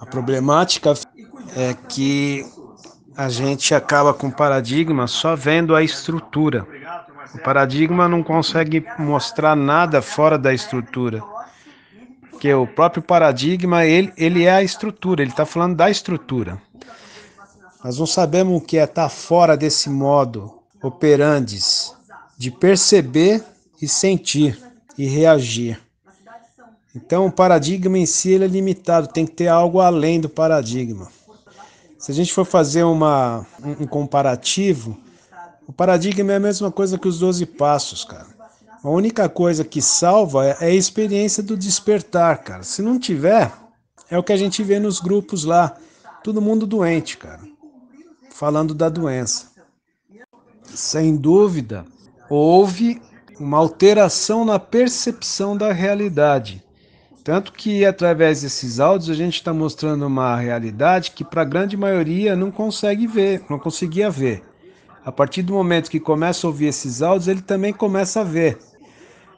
A problemática é que a gente acaba com o paradigma só vendo a estrutura. O paradigma não consegue mostrar nada fora da estrutura. Porque o próprio paradigma, ele, ele é a estrutura, ele está falando da estrutura. Nós não sabemos o que é estar tá fora desse modo operandes de perceber e sentir e reagir. Então, o paradigma em si ele é limitado, tem que ter algo além do paradigma. Se a gente for fazer uma, um comparativo, o paradigma é a mesma coisa que os 12 passos, cara. A única coisa que salva é, é a experiência do despertar, cara. Se não tiver, é o que a gente vê nos grupos lá. Todo mundo doente, cara. Falando da doença. Sem dúvida, houve uma alteração na percepção da realidade. Tanto que, através desses áudios, a gente está mostrando uma realidade que, para a grande maioria, não consegue ver, não conseguia ver. A partir do momento que começa a ouvir esses áudios, ele também começa a ver.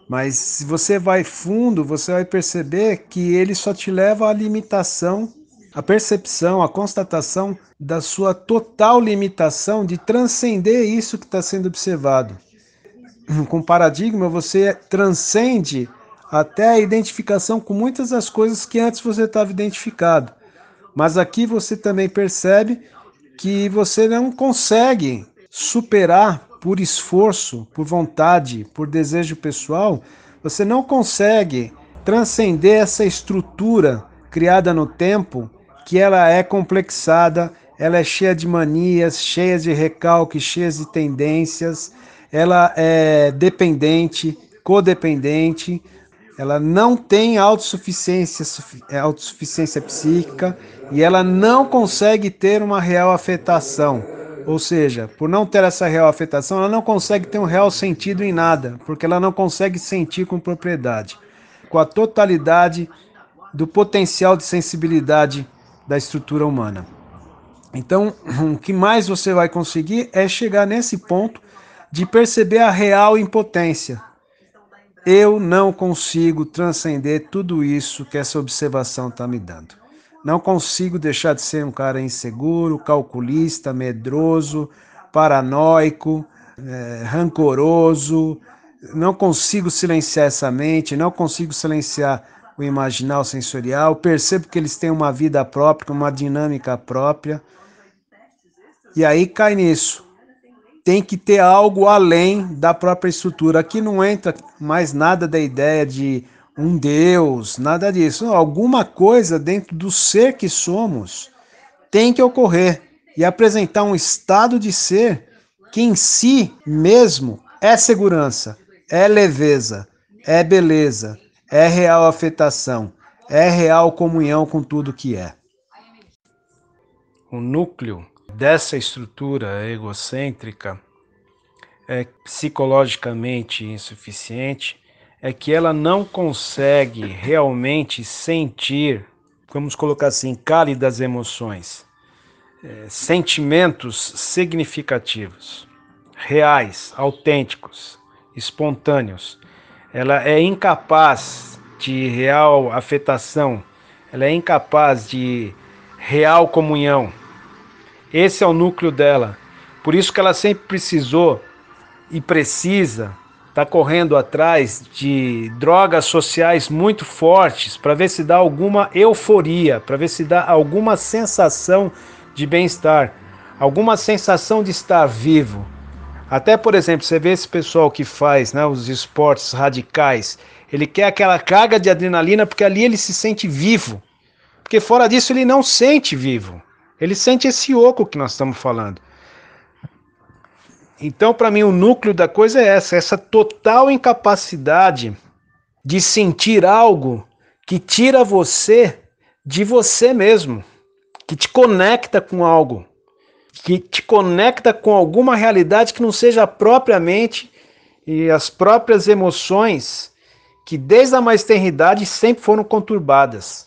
Mas se você vai fundo, você vai perceber que ele só te leva à limitação, à percepção, à constatação da sua total limitação de transcender isso que está sendo observado. Com paradigma, você transcende até a identificação com muitas das coisas que antes você estava identificado. Mas aqui você também percebe que você não consegue superar por esforço, por vontade, por desejo pessoal, você não consegue transcender essa estrutura criada no tempo, que ela é complexada, ela é cheia de manias, cheia de recalques, cheia de tendências, ela é dependente, codependente, ela não tem autossuficiência, é, autossuficiência psíquica e ela não consegue ter uma real afetação. Ou seja, por não ter essa real afetação, ela não consegue ter um real sentido em nada, porque ela não consegue sentir com propriedade. Com a totalidade do potencial de sensibilidade da estrutura humana. Então, o que mais você vai conseguir é chegar nesse ponto de perceber a real impotência, eu não consigo transcender tudo isso que essa observação está me dando. Não consigo deixar de ser um cara inseguro, calculista, medroso, paranoico, é, rancoroso. Não consigo silenciar essa mente, não consigo silenciar o imaginal sensorial. Percebo que eles têm uma vida própria, uma dinâmica própria. E aí cai nisso tem que ter algo além da própria estrutura. Aqui não entra mais nada da ideia de um Deus, nada disso. alguma coisa dentro do ser que somos tem que ocorrer e apresentar um estado de ser que em si mesmo é segurança, é leveza, é beleza, é real afetação, é real comunhão com tudo que é. O núcleo dessa estrutura egocêntrica, é, psicologicamente insuficiente, é que ela não consegue realmente sentir, vamos colocar assim, cálidas emoções, é, sentimentos significativos, reais, autênticos, espontâneos. Ela é incapaz de real afetação, ela é incapaz de real comunhão esse é o núcleo dela. Por isso que ela sempre precisou e precisa estar tá correndo atrás de drogas sociais muito fortes para ver se dá alguma euforia, para ver se dá alguma sensação de bem-estar, alguma sensação de estar vivo. Até, por exemplo, você vê esse pessoal que faz né, os esportes radicais, ele quer aquela carga de adrenalina porque ali ele se sente vivo. Porque fora disso ele não sente vivo. Ele sente esse oco que nós estamos falando. Então, para mim, o núcleo da coisa é essa, essa total incapacidade de sentir algo que tira você de você mesmo, que te conecta com algo, que te conecta com alguma realidade que não seja a própria mente e as próprias emoções que desde a mais tenridade sempre foram conturbadas.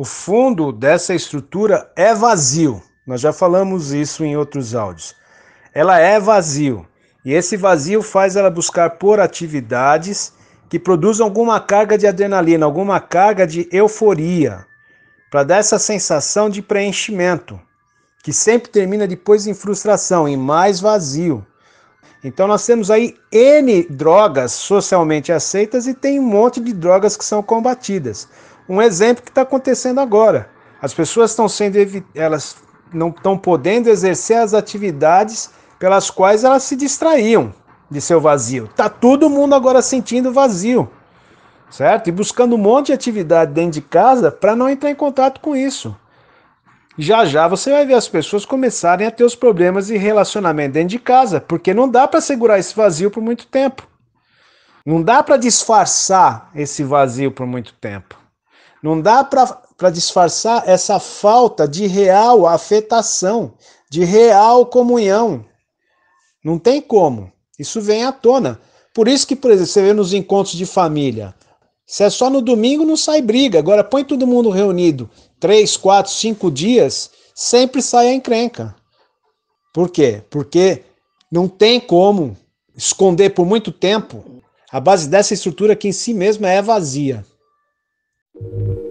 O fundo dessa estrutura é vazio. Nós já falamos isso em outros áudios. Ela é vazio. E esse vazio faz ela buscar por atividades que produzam alguma carga de adrenalina, alguma carga de euforia, para dar essa sensação de preenchimento, que sempre termina depois em frustração, em mais vazio. Então nós temos aí N drogas socialmente aceitas e tem um monte de drogas que são combatidas. Um exemplo que está acontecendo agora. As pessoas estão sendo elas não estão podendo exercer as atividades pelas quais elas se distraíam de seu vazio. Tá todo mundo agora sentindo vazio, certo? E buscando um monte de atividade dentro de casa para não entrar em contato com isso. Já já você vai ver as pessoas começarem a ter os problemas de relacionamento dentro de casa, porque não dá para segurar esse vazio por muito tempo. Não dá para disfarçar esse vazio por muito tempo. Não dá para disfarçar essa falta de real afetação, de real comunhão. Não tem como. Isso vem à tona. Por isso que, por exemplo, você vê nos encontros de família. Se é só no domingo, não sai briga. Agora, põe todo mundo reunido três, quatro, cinco dias, sempre sai a encrenca. Por quê? Porque não tem como esconder por muito tempo. A base dessa estrutura que em si mesma é vazia. you